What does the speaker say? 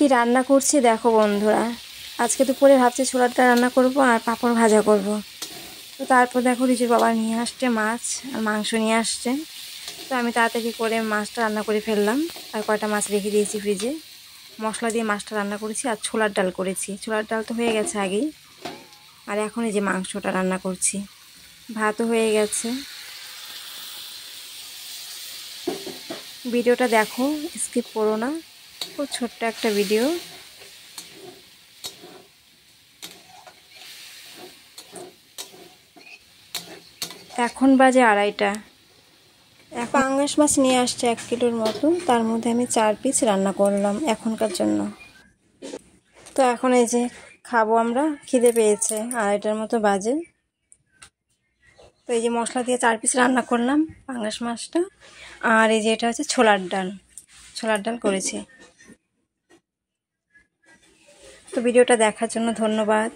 কি রান্না করছি দেখো বন্ধুরা আজকে তো পরে ভাবছি ছোলাটা রান্না করব আর পাঁপড় ভাজা করব। তো তারপর দেখো রিজুর বাবা নিয়ে আসছে মাছ আর মাংস নিয়ে আসছে তো আমি তাড়াতাড়ি করে মাছটা রান্না করে ফেললাম আর কয়টা মাছ রেখে দিয়েছি ফ্রিজে মশলা দিয়ে মাছটা রান্না করেছি আর ছোলার ডাল করেছি ছোলার ডাল তো হয়ে গেছে আগেই আর এখন এই যে মাংসটা রান্না করছি ভাতও হয়ে গেছে ভিডিওটা দেখো স্কিপ করো না খুব ছোট্ট একটা ভিডিও এখন বাজে আড়াইটা পাঙ্গাস মাছ নিয়ে আসছে এক কিলোর মতো তার মধ্যে আমি চার পিস রান্না করলাম এখনকার জন্য তো এখন এই যে খাবো আমরা খিদে পেয়েছে আড়াইটার মতো বাজে তো এই যে মশলা দিয়ে চার পিস রান্না করলাম পাঙ্গাস মাছটা আর এই যে এটা হচ্ছে ছোলার ডাল ছোলার ডাল করেছি তো ভিডিওটা দেখার জন্য ধন্যবাদ